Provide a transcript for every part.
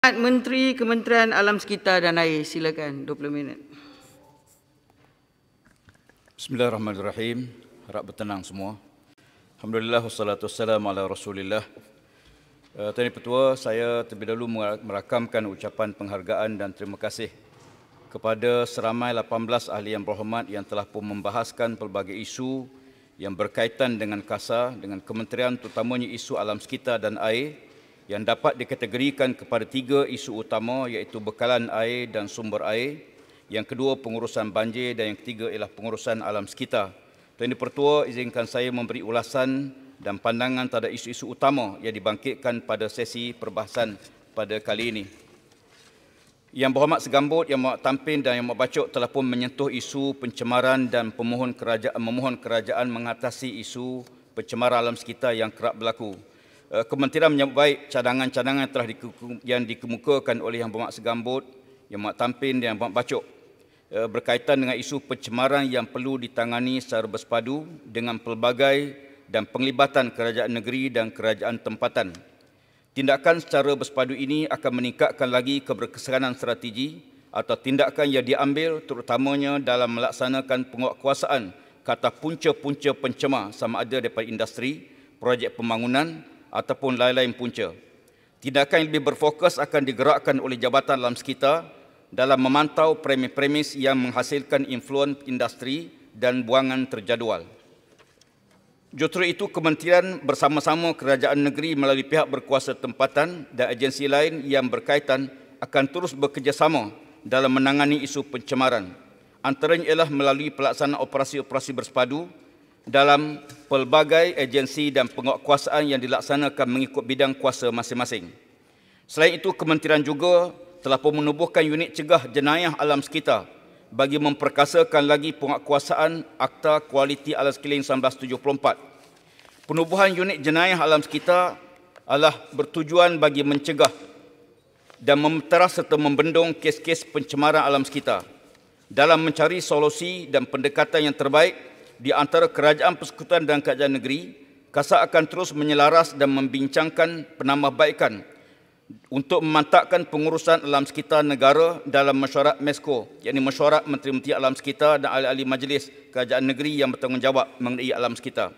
Hormat Menteri Kementerian Alam Sekitar dan Air, silakan 20 minit. Bismillahirrahmanirrahim. Harap bertenang semua. Alhamdulillah wassalatu wassalamu ala Rasulillah. Uh, Tuan Petua, saya terlebih dahulu merakamkan ucapan penghargaan dan terima kasih kepada seramai 18 ahli yang berhormat yang telah pun membahaskan pelbagai isu yang berkaitan dengan KASA, dengan kementerian terutamanya isu alam sekitar dan air yang dapat dikategorikan kepada tiga isu utama iaitu bekalan air dan sumber air, yang kedua pengurusan banjir dan yang ketiga ialah pengurusan alam sekitar. Tuan Pertua izinkan saya memberi ulasan dan pandangan terhadap isu-isu utama yang dibangkitkan pada sesi perbahasan pada kali ini. Yang berhormat segambut, yang berhormat tampin dan yang berhormat bacok telah pun menyentuh isu pencemaran dan pemohon kerajaan, memohon kerajaan mengatasi isu pencemaran alam sekitar yang kerap berlaku. Eh, Kementerian menyambut baik cadangan-cadangan telah yang dikemukakan oleh Yang Berhormat Segambut, Yang Berhormat Tampin dan Yang Berhormat Bacok eh, berkaitan dengan isu pencemaran yang perlu ditangani secara bersepadu dengan pelbagai dan penglibatan kerajaan negeri dan kerajaan tempatan. Tindakan secara bersepadu ini akan meningkatkan lagi keberkesanan strategi atau tindakan yang diambil terutamanya dalam melaksanakan penguatkuasaan kata punca-punca pencemar sama ada daripada industri, projek pembangunan ataupun lain-lain punca. Tindakan yang lebih berfokus akan digerakkan oleh jabatan dalam sekitar dalam memantau premis-premis yang menghasilkan influen industri dan buangan terjadual. Justru itu kementerian bersama-sama kerajaan negeri melalui pihak berkuasa tempatan dan agensi lain yang berkaitan akan terus bekerjasama dalam menangani isu pencemaran. Antaranya ialah melalui pelaksanaan operasi-operasi bersepadu dalam pelbagai agensi dan penguatkuasaan yang dilaksanakan mengikut bidang kuasa masing-masing. Selain itu, Kementerian juga telah pun menubuhkan unit cegah jenayah alam sekitar bagi memperkasakan lagi penguatkuasaan Akta Kualiti Alam Sekeliling 1974. Penubuhan unit jenayah alam sekitar adalah bertujuan bagi mencegah dan memeteras serta membendung kes-kes pencemaran alam sekitar dalam mencari solusi dan pendekatan yang terbaik di antara kerajaan persekutuan dan kerajaan negeri, KASAK akan terus menyelaras dan membincangkan penambahbaikan untuk memantapkan pengurusan alam sekitar negara dalam mesyuarat MESCO, iaitu mesyuarat Menteri-Menteri Alam Sekitar dan ahli-ahli majlis kerajaan negeri yang bertanggungjawab mengenai alam sekitar.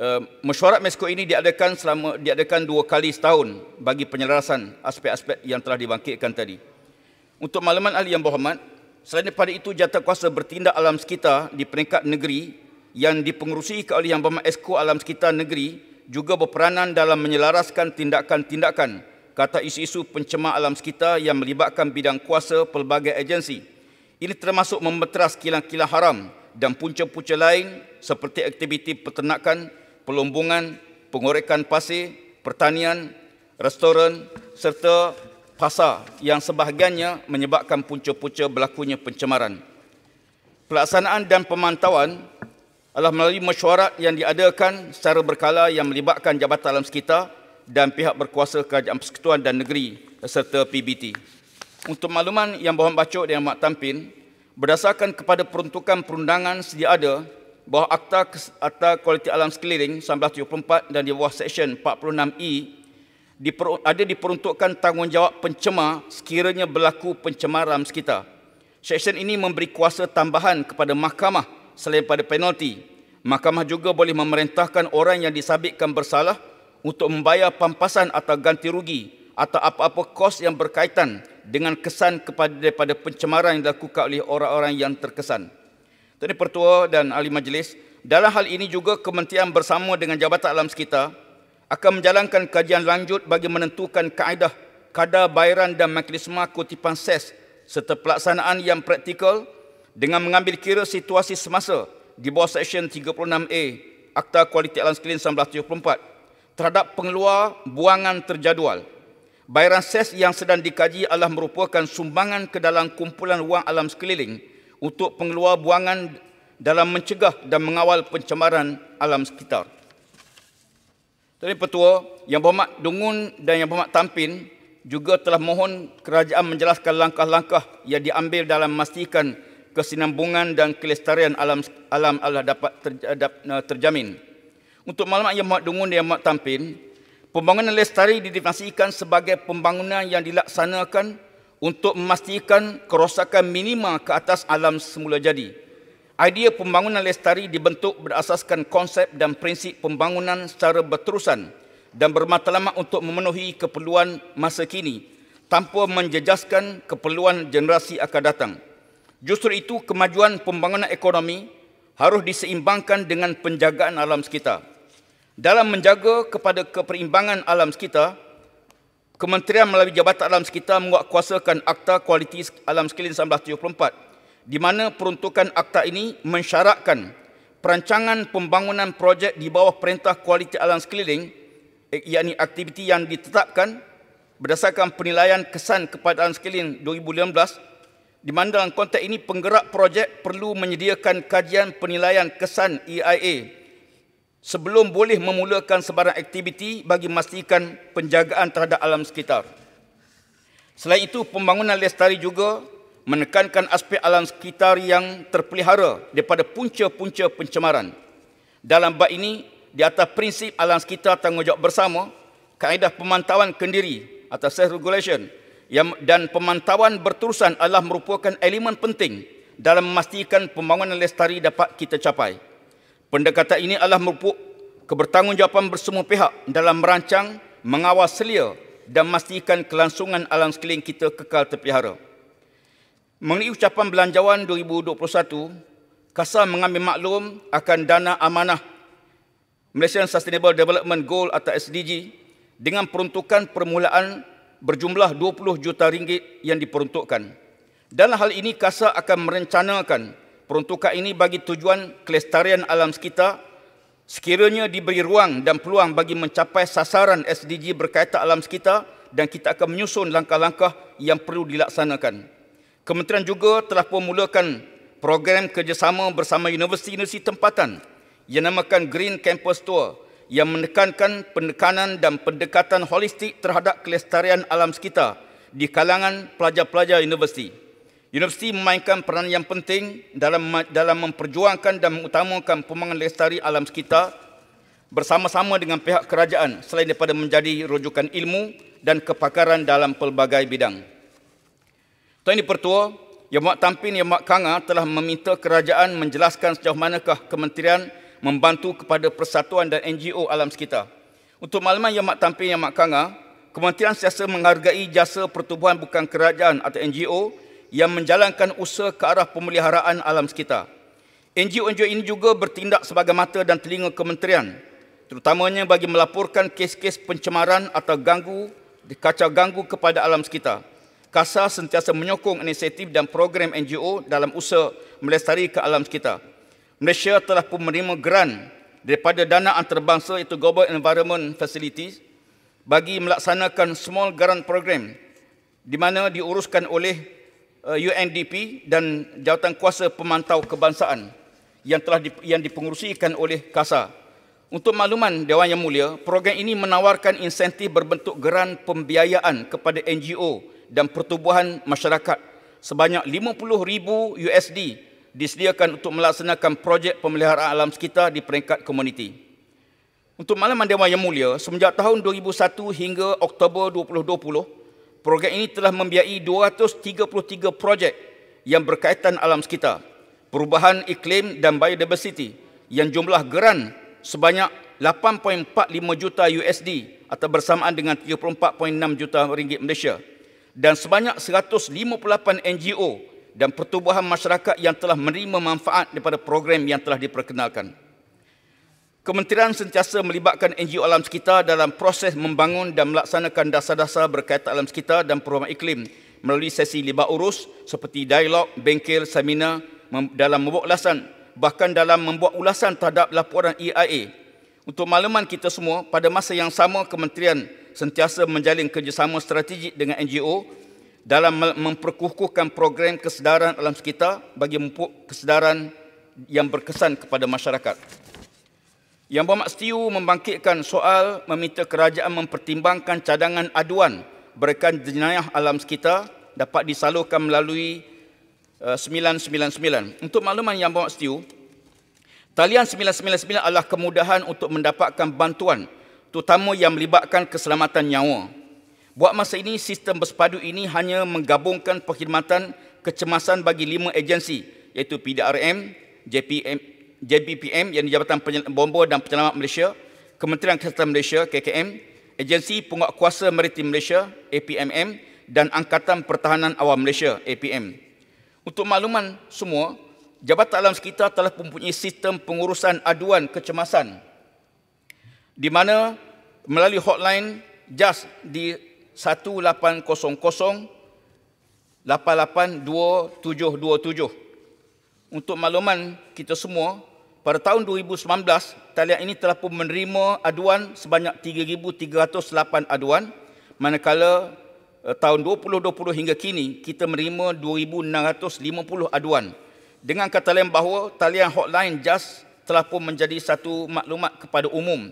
Eh, mesyuarat MESCO ini diadakan selama diadakan dua kali setahun bagi penyelarasan aspek-aspek yang telah dibangkitkan tadi. Untuk maklumat ahli yang berhormat, Selain daripada itu, jatah kuasa bertindak alam sekitar di peringkat negeri yang dipengerusi oleh Yang Berhormat Esko Alam Sekitar Negeri juga berperanan dalam menyelaraskan tindakan-tindakan kata isu-isu pencemar alam sekitar yang melibatkan bidang kuasa pelbagai agensi. Ini termasuk memetras kilang-kilang haram dan punca-punca lain seperti aktiviti peternakan, pelombongan, pengorekan pasir, pertanian, restoran serta Fasa yang sebahagiannya menyebabkan punca-punca berlakunya pencemaran. Pelaksanaan dan pemantauan adalah melalui mesyuarat yang diadakan secara berkala yang melibatkan Jabatan Alam Sekitar dan pihak berkuasa Kerajaan Persekutuan dan Negeri serta PBT. Untuk makluman yang bawah baca dan yang mak tampin, berdasarkan kepada peruntukan perundangan sedia ada bahawa Akta Kualiti Alam Sekeliling 1974 dan di bawah Seksyen 46E ada diperuntukkan tanggungjawab pencemar sekiranya berlaku pencemaran sekitar. Seksyen ini memberi kuasa tambahan kepada mahkamah selain pada penalti. Mahkamah juga boleh memerintahkan orang yang disabitkan bersalah untuk membayar pampasan atau ganti rugi atau apa-apa kos yang berkaitan dengan kesan kepada daripada pencemaran yang dilakukan oleh orang-orang yang terkesan. Tuan Pertua dan Ahli Majlis, dalam hal ini juga Kementerian bersama dengan Jabatan Alam Sekitar akan menjalankan kajian lanjut bagi menentukan kaedah kadar bayaran dan mekanisme kutipan SES serta pelaksanaan yang praktikal dengan mengambil kira situasi semasa di bawah Seksyen 36A Akta Kualiti Alam Sekalian 1974 terhadap pengeluar buangan terjadual. Bayaran SES yang sedang dikaji adalah merupakan sumbangan ke dalam kumpulan wang alam sekeliling untuk pengeluar buangan dalam mencegah dan mengawal pencemaran alam sekitar. Tuan Petua, Yang Berhormat Dungun dan Yang Berhormat Tampin juga telah mohon kerajaan menjelaskan langkah-langkah yang diambil dalam memastikan kesinambungan dan kelestarian alam alam Allah dapat eh, eh, terjamin. Untuk maklumat Yang Berhormat Dungun dan Yang Berhormat Tampin, pembangunan lestari didefinisikan sebagai pembangunan yang dilaksanakan untuk memastikan kerosakan minima ke atas alam semula jadi. Idea pembangunan lestari dibentuk berasaskan konsep dan prinsip pembangunan secara berterusan dan bermatlamat untuk memenuhi keperluan masa kini tanpa menjejaskan keperluan generasi akan datang. Justru itu kemajuan pembangunan ekonomi harus diseimbangkan dengan penjagaan alam sekitar. Dalam menjaga kepada keperimbangan alam sekitar, Kementerian melalui Jabatan Alam Sekitar menguatkuasakan Akta Kualiti Alam Sekeliling 1974 di mana peruntukan akta ini mensyaratkan perancangan pembangunan projek di bawah perintah kualiti alam sekeliling eh, iaitu aktiviti yang ditetapkan berdasarkan penilaian kesan kepada alam sekeliling 2019 di mana dalam konteks ini penggerak projek perlu menyediakan kajian penilaian kesan EIA sebelum boleh memulakan sebarang aktiviti bagi memastikan penjagaan terhadap alam sekitar. Selain itu, pembangunan lestari juga menekankan aspek alam sekitar yang terpelihara daripada punca-punca pencemaran. Dalam bab ini, di atas prinsip alam sekitar tanggungjawab bersama, kaedah pemantauan kendiri atau self-regulation dan pemantauan berterusan adalah merupakan elemen penting dalam memastikan pembangunan lestari dapat kita capai. Pendekatan ini adalah merupakan kebertanggungjawapan bersama pihak dalam merancang, mengawal selia dan memastikan kelangsungan alam sekeliling kita kekal terpelihara. Mengenai ucapan belanjawan 2021, Kasar mengambil maklum akan dana amanah Malaysian Sustainable Development Goal atau SDG dengan peruntukan permulaan berjumlah 20 juta ringgit yang diperuntukkan. Dalam hal ini KASA akan merencanakan peruntukan ini bagi tujuan kelestarian alam sekitar sekiranya diberi ruang dan peluang bagi mencapai sasaran SDG berkaitan alam sekitar dan kita akan menyusun langkah-langkah yang perlu dilaksanakan. Kementerian juga telah pun mulakan program kerjasama bersama universiti-universiti tempatan yang namakan Green Campus Tour yang menekankan penekanan dan pendekatan holistik terhadap kelestarian alam sekitar di kalangan pelajar-pelajar universiti. Universiti memainkan peranan yang penting dalam dalam memperjuangkan dan mengutamakan pembangunan lestari alam sekitar bersama-sama dengan pihak kerajaan selain daripada menjadi rujukan ilmu dan kepakaran dalam pelbagai bidang. Tuan-tuan Pertua, Yang Mak Tampin Yang Mak Kanga telah meminta kerajaan menjelaskan sejauh manakah kementerian membantu kepada persatuan dan NGO alam sekitar. Untuk makluman Yang Mak Tampin Yang Mak Kanga, Kementerian Siasa menghargai jasa pertubuhan bukan kerajaan atau NGO yang menjalankan usaha ke arah pemeliharaan alam sekitar. NGO-NGO ini juga bertindak sebagai mata dan telinga kementerian, terutamanya bagi melaporkan kes-kes pencemaran atau ganggu, kaca ganggu kepada alam sekitar. KASA sentiasa menyokong inisiatif dan program NGO dalam usaha melestarikan alam sekitar. Malaysia telah pun menerima grant daripada dana antarabangsa iaitu Global Environment Facility bagi melaksanakan small grant program di mana diuruskan oleh eh, UNDP dan jawatan kuasa pemantau kebangsaan yang telah yang dipengerusikan oleh KASA. Untuk makluman Dewan Yang Mulia, program ini menawarkan insentif berbentuk geran pembiayaan kepada NGO dan pertubuhan masyarakat sebanyak ribu USD disediakan untuk melaksanakan projek pemeliharaan alam sekitar di peringkat komuniti. Untuk Malaman Dewan Yang Mulia, semenjak tahun 2001 hingga Oktober 2020, projek ini telah membiayai 233 projek yang berkaitan alam sekitar, perubahan iklim dan biodiversity yang jumlah geran sebanyak 8.45 juta USD atau bersamaan dengan 34.6 juta ringgit Malaysia dan sebanyak 158 NGO dan pertubuhan masyarakat yang telah menerima manfaat daripada program yang telah diperkenalkan. Kementerian sentiasa melibatkan NGO alam sekitar dalam proses membangun dan melaksanakan dasar-dasar berkaitan alam sekitar dan perubahan iklim melalui sesi libat urus seperti dialog, bengkel, seminar dalam membuat ulasan bahkan dalam membuat ulasan terhadap laporan EIA. Untuk makluman kita semua, pada masa yang sama Kementerian sentiasa menjalin kerjasama strategik dengan NGO dalam memperkukuhkan program kesedaran alam sekitar bagi mempunyai kesedaran yang berkesan kepada masyarakat. Yang Bermak Setiu membangkitkan soal meminta kerajaan mempertimbangkan cadangan aduan berikan jenayah alam sekitar dapat disalurkan melalui 999. Eh, untuk makluman Yang Bermak Setiu, talian 999 adalah kemudahan untuk mendapatkan bantuan terutama yang melibatkan keselamatan nyawa. Buat masa ini, sistem bersepadu ini hanya menggabungkan perkhidmatan kecemasan bagi lima agensi iaitu PDRM, JPM, JBPM yang di Jabatan Bomba dan Penyelamat Malaysia, Kementerian Kesihatan Malaysia, KKM, Agensi Penguatkuasa Maritim Malaysia, APMM dan Angkatan Pertahanan Awam Malaysia, APM. Untuk makluman semua, Jabatan Alam Sekitar telah mempunyai sistem pengurusan aduan kecemasan di mana melalui hotline Just di 1800-882727. Untuk makluman kita semua, pada tahun 2019, talian ini telah pun menerima aduan sebanyak 3,308 aduan, manakala eh, tahun 2020 hingga kini kita menerima 2,650 aduan. Dengan kata lain bahawa talian hotline Just telah pun menjadi satu maklumat kepada umum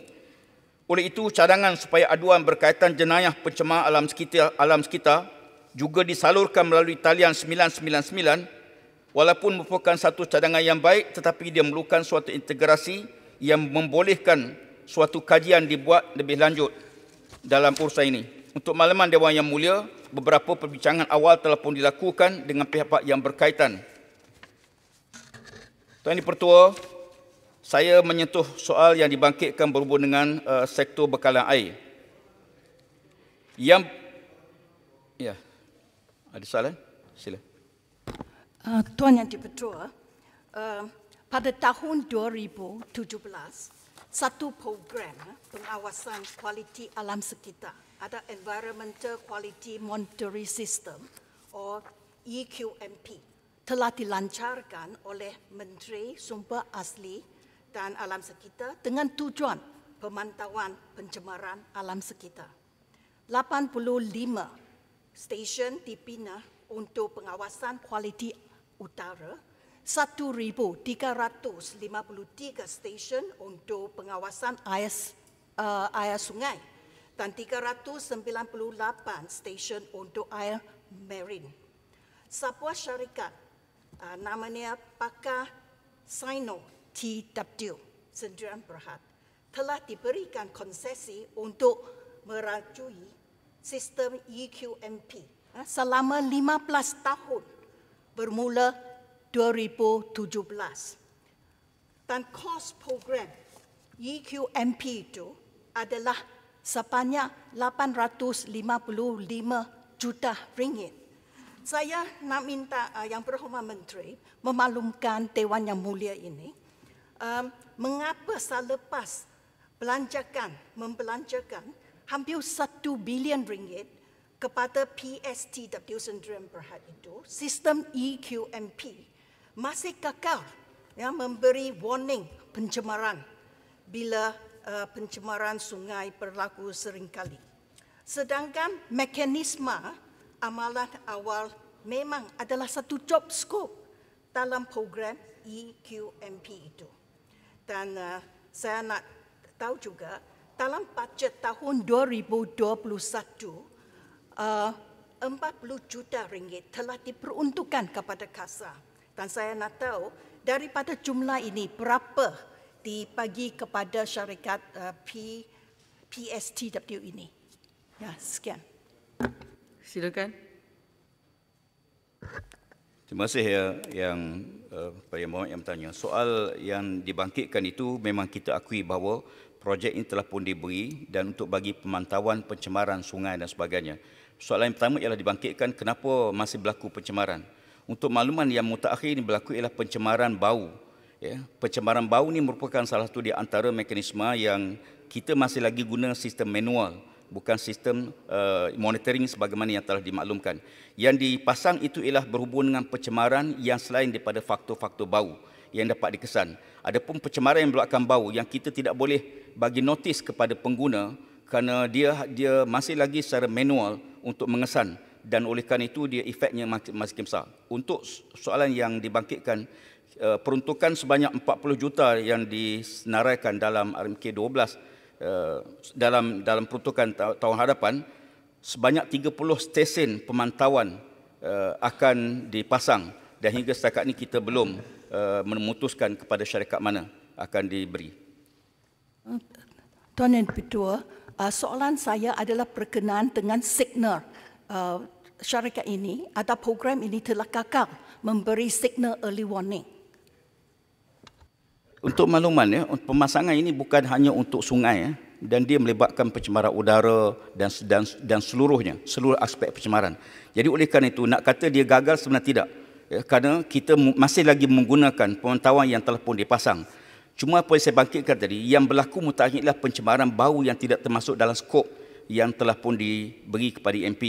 oleh itu, cadangan supaya aduan berkaitan jenayah pencemar alam sekitar, alam sekitar juga disalurkan melalui talian 999 walaupun merupakan satu cadangan yang baik tetapi dia memerlukan suatu integrasi yang membolehkan suatu kajian dibuat lebih lanjut dalam urusan ini. Untuk makluman Dewan Yang Mulia, beberapa perbincangan awal telah pun dilakukan dengan pihak-pihak yang berkaitan. Tuan Di Pertua, saya menyentuh soal yang dibangkitkan berhubung dengan uh, sektor bekalan air. Yang ya. Ada soalan? Sila. Uh, Tuan Yang Dipertua, uh, eh, pada tahun 2017, satu program pengawasan kualiti alam sekitar ada Environmental Quality Monitoring System or EQMP telah dilancarkan oleh Menteri Sumber Asli dan alam sekitar dengan tujuan pemantauan pencemaran alam sekitar. 85 stesen dibina untuk pengawasan kualiti utara, 1,353 stesen untuk pengawasan air, uh, air sungai dan 398 stesen untuk air marin. Sebuah syarikat uh, namanya Pakar Sino TW Sendirian Berhad telah diberikan konsesi untuk merajui sistem EQMP eh, selama 15 tahun bermula 2017. Dan kos program EQMP itu adalah sepanjang 855 juta ringgit. Saya nak minta eh, yang berhormat Menteri memaklumkan Dewan Yang Mulia ini um, mengapa selepas belanjakan, membelanjakan hampir satu bilion ringgit kepada PST PSTW Sendirian Berhad itu, sistem EQMP masih gagal yang memberi warning pencemaran bila uh, pencemaran sungai berlaku seringkali. Sedangkan mekanisme amalan awal memang adalah satu job scope dalam program EQMP itu dan uh, saya nak tahu juga dalam bajet tahun 2021 uh, 40 juta ringgit telah diperuntukkan kepada kasar. dan saya nak tahu daripada jumlah ini berapa dibagi kepada syarikat uh, P, PSTW ini. Ya, sekian. Silakan. Terima kasih ya yang Eh, Pak Perayaan Muhammad yang bertanya. Soal yang dibangkitkan itu memang kita akui bahawa projek ini telah pun diberi dan untuk bagi pemantauan pencemaran sungai dan sebagainya. Soalan yang pertama ialah dibangkitkan kenapa masih berlaku pencemaran. Untuk makluman yang mutakhir ini berlaku ialah pencemaran bau. Ya, pencemaran bau ini merupakan salah satu di antara mekanisme yang kita masih lagi guna sistem manual bukan sistem uh, monitoring sebagaimana yang telah dimaklumkan. Yang dipasang itu ialah berhubung dengan pencemaran yang selain daripada faktor-faktor bau yang dapat dikesan. Adapun pencemaran yang meluatkan bau yang kita tidak boleh bagi notis kepada pengguna kerana dia dia masih lagi secara manual untuk mengesan dan oleh kerana itu dia efeknya masih, masih besar. Untuk soalan yang dibangkitkan eh, peruntukan sebanyak 40 juta yang disenaraikan dalam RMK Eh, dalam dalam peruntukan tahun hadapan sebanyak 30 stesen pemantauan uh, akan dipasang dan hingga setakat ini kita belum uh, memutuskan kepada syarikat mana akan diberi. Tuan dan Petua, uh, soalan saya adalah perkenaan dengan signal uh, syarikat ini atau program ini telah kakak memberi signal early warning untuk makluman ya, pemasangan ini bukan hanya untuk sungai ya, dan dia melibatkan pencemaran udara dan dan dan seluruhnya, seluruh aspek pencemaran. Jadi oleh kerana itu nak kata dia gagal sebenarnya tidak. Ya, kerana kita masih lagi menggunakan pemantauan yang telah pun dipasang. Cuma apa yang saya bangkitkan tadi, yang berlaku mutakhirlah pencemaran bau yang tidak termasuk dalam skop yang telah pun diberi kepada e MP.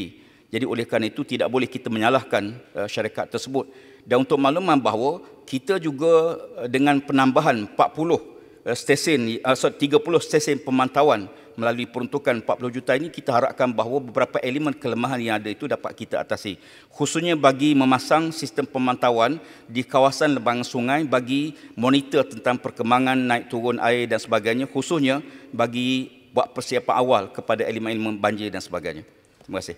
Jadi oleh kerana itu tidak boleh kita menyalahkan uh, syarikat tersebut dan untuk makluman bahawa kita juga eh, dengan penambahan 40 eh, stesen eh, uh, 30 stesen pemantauan melalui peruntukan 40 juta ini kita harapkan bahawa beberapa elemen kelemahan yang ada itu dapat kita atasi khususnya bagi memasang sistem pemantauan di kawasan lembangan sungai bagi monitor tentang perkembangan naik turun air dan sebagainya khususnya bagi buat persiapan awal kepada elemen-elemen banjir dan sebagainya terima kasih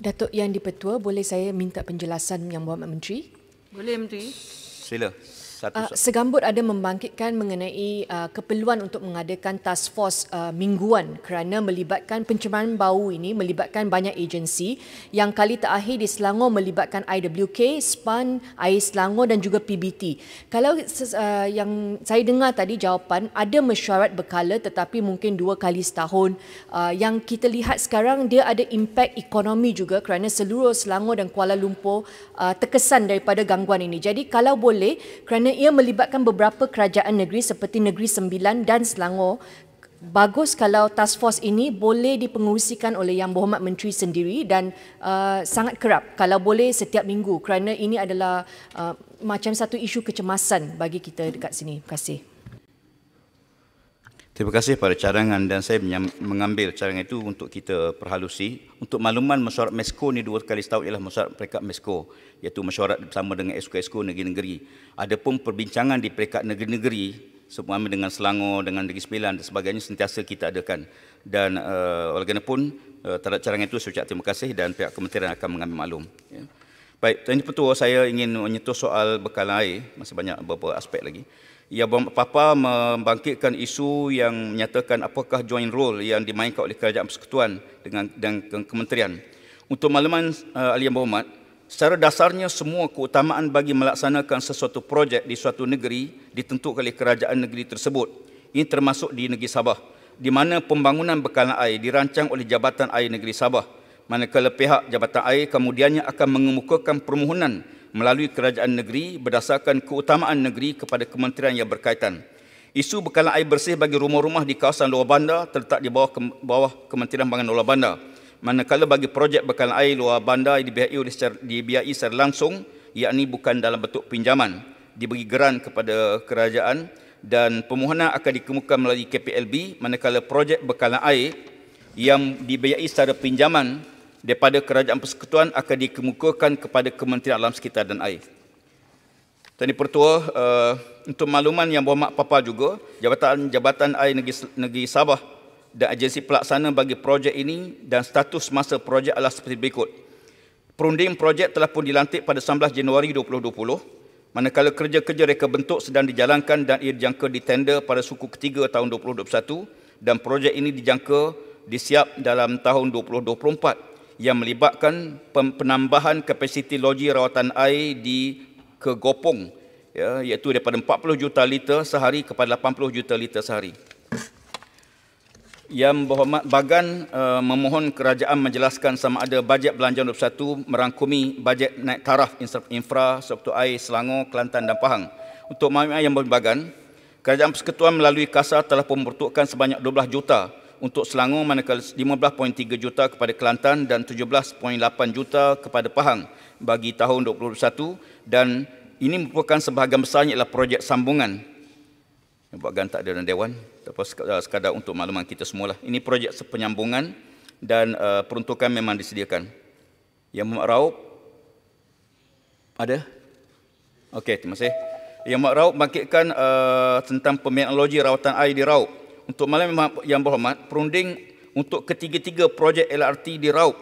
Datuk Yang di Petua, boleh saya minta penjelasan yang Buat Menteri? Boleh Menteri? Sila satu uh, segambut ada membangkitkan mengenai uh, keperluan untuk mengadakan task force uh, mingguan kerana melibatkan pencemaran bau ini melibatkan banyak agensi yang kali terakhir di Selangor melibatkan IWK, SPAN, Air Selangor dan juga PBT. Kalau uh, yang saya dengar tadi jawapan ada mesyuarat berkala tetapi mungkin dua kali setahun uh, yang kita lihat sekarang dia ada impak ekonomi juga kerana seluruh Selangor dan Kuala Lumpur uh, terkesan daripada gangguan ini. Jadi kalau boleh kerana kerana ia melibatkan beberapa kerajaan negeri seperti Negeri Sembilan dan Selangor, bagus kalau task force ini boleh dipengerusikan oleh Yang Berhormat Menteri sendiri dan uh, sangat kerap kalau boleh setiap minggu kerana ini adalah uh, macam satu isu kecemasan bagi kita dekat sini. Terima kasih. Terima kasih pada cadangan dan saya mengambil cadangan itu untuk kita perhalusi. Untuk makluman mesyuarat MESCO ni dua kali setahun ialah mesyuarat peringkat MESCO iaitu mesyuarat bersama dengan esko negeri-negeri. Adapun perbincangan di peringkat negeri-negeri sama dengan Selangor, dengan Negeri Sembilan dan sebagainya sentiasa kita adakan. Dan uh, oleh pun uh, terhadap cadangan itu saya terima kasih dan pihak kementerian akan mengambil maklum. Ya. Baik, Tuan Ketua, saya ingin menyentuh soal bekalan air, masih banyak beberapa aspek lagi ia papa membangkitkan isu yang menyatakan apakah joint role yang dimainkan oleh kerajaan persekutuan dengan dengan kementerian untuk makluman uh, Ali yang secara dasarnya semua keutamaan bagi melaksanakan sesuatu projek di suatu negeri ditentukan oleh kerajaan negeri tersebut ini termasuk di negeri Sabah di mana pembangunan bekalan air dirancang oleh Jabatan Air Negeri Sabah manakala pihak Jabatan Air kemudiannya akan mengemukakan permohonan melalui kerajaan negeri berdasarkan keutamaan negeri kepada kementerian yang berkaitan. Isu bekalan air bersih bagi rumah-rumah di kawasan luar bandar terletak di bawah, ke- bawah Kementerian Bangunan Luar Bandar. Manakala bagi projek bekalan air luar bandar yang dibiayai oleh secara, dibiayai secara langsung, iaitu bukan dalam bentuk pinjaman, diberi geran kepada kerajaan dan pemohonan akan dikemukakan melalui KPLB manakala projek bekalan air yang dibiayai secara pinjaman daripada kerajaan persekutuan akan dikemukakan kepada Kementerian Alam Sekitar dan Air. Tani Pertua, uh, untuk makluman yang bermak papa juga, Jabatan Jabatan Air Negeri, Negeri Sabah dan agensi pelaksana bagi projek ini dan status masa projek adalah seperti berikut. Perunding projek telah pun dilantik pada 19 Januari 2020 manakala kerja-kerja reka bentuk sedang dijalankan dan ia dijangka ditender pada suku ketiga tahun 2021 dan projek ini dijangka disiap dalam tahun 2024 yang melibatkan penambahan kapasiti loji rawatan air di Kegopong ya, iaitu daripada 40 juta liter sehari kepada 80 juta liter sehari. Yang berhormat Bagan uh, memohon kerajaan menjelaskan sama ada bajet belanjaan 21 merangkumi bajet naik taraf infrastruktur air Selangor, Kelantan dan Pahang. Untuk mahu yang berhormat Bagan, Kerajaan Persekutuan melalui KASA telah memperuntukkan sebanyak 12 juta untuk Selangor manakala 15.3 juta kepada Kelantan dan 17.8 juta kepada Pahang bagi tahun 2021 dan ini merupakan sebahagian besarnya ialah projek sambungan buat gan tak ada dalam dewan tapi sekadar untuk makluman kita semualah ini projek sepenyambungan dan uh, peruntukan memang disediakan yang Mak Raup ada okey terima kasih yang Mak Raup bangkitkan uh, tentang pemetodologi rawatan air di Raup untuk malam yang berhormat, perunding untuk ketiga-tiga projek LRT di Raub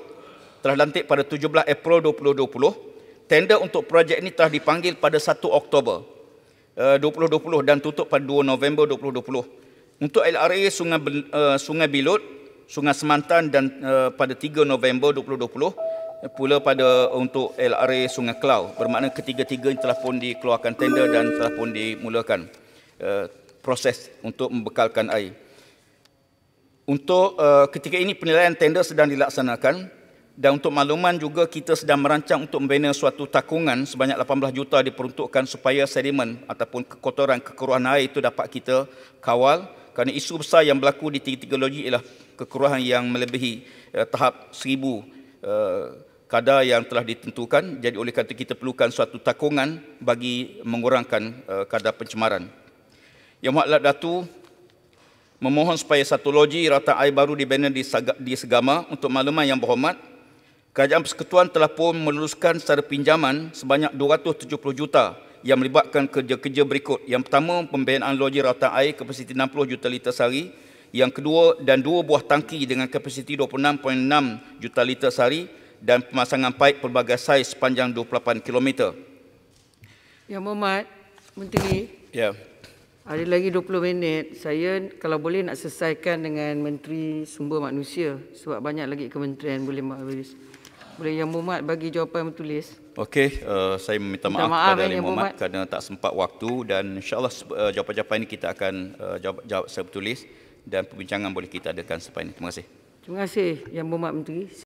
telah lantik pada 17 April 2020. Tender untuk projek ini telah dipanggil pada 1 Oktober 2020 eh, dan tutup pada 2 November 2020. Untuk LRA Sungai, eh, Sungai Bilut, Sungai Semantan dan eh, pada 3 November 2020 pula pada untuk LRA Sungai Kelau bermakna ketiga-tiga telah pun dikeluarkan tender dan telah pun dimulakan proses untuk membekalkan air. Untuk uh, ketika ini penilaian tender sedang dilaksanakan dan untuk makluman juga kita sedang merancang untuk membina suatu takungan sebanyak 18 juta diperuntukkan supaya sedimen ataupun kekotoran kekeruhan air itu dapat kita kawal kerana isu besar yang berlaku di tiga-tiga logik ialah kekeruhan yang melebihi uh, tahap seribu uh, kadar yang telah ditentukan jadi oleh kerana kita perlukan suatu takungan bagi mengurangkan uh, kadar pencemaran. Yang Mahalat Datu memohon supaya satu loji rata air baru dibina di, di Segama untuk makluman yang berhormat. Kerajaan Persekutuan telah pun meluluskan secara pinjaman sebanyak 270 juta yang melibatkan kerja-kerja berikut. Yang pertama, pembinaan loji rata air kapasiti 60 juta liter sehari. Yang kedua, dan dua buah tangki dengan kapasiti 26.6 juta liter sehari dan pemasangan paip pelbagai saiz sepanjang 28 kilometer. Yang Mohd Menteri. Ya. Yeah. Ada lagi 20 minit. Saya kalau boleh nak selesaikan dengan Menteri Sumber Manusia sebab banyak lagi kementerian boleh mahabis. Boleh Yang Muhammad bagi jawapan yang tulis. Okey, uh, saya meminta maaf, maaf kepada eh, Yang Muhammad kerana tak sempat waktu dan insyaAllah uh, jawapan-jawapan ini kita akan uh, jawab, jawab secara tulis dan perbincangan boleh kita adakan sepanjang ini. Terima kasih. Terima kasih Yang Muhammad Menteri.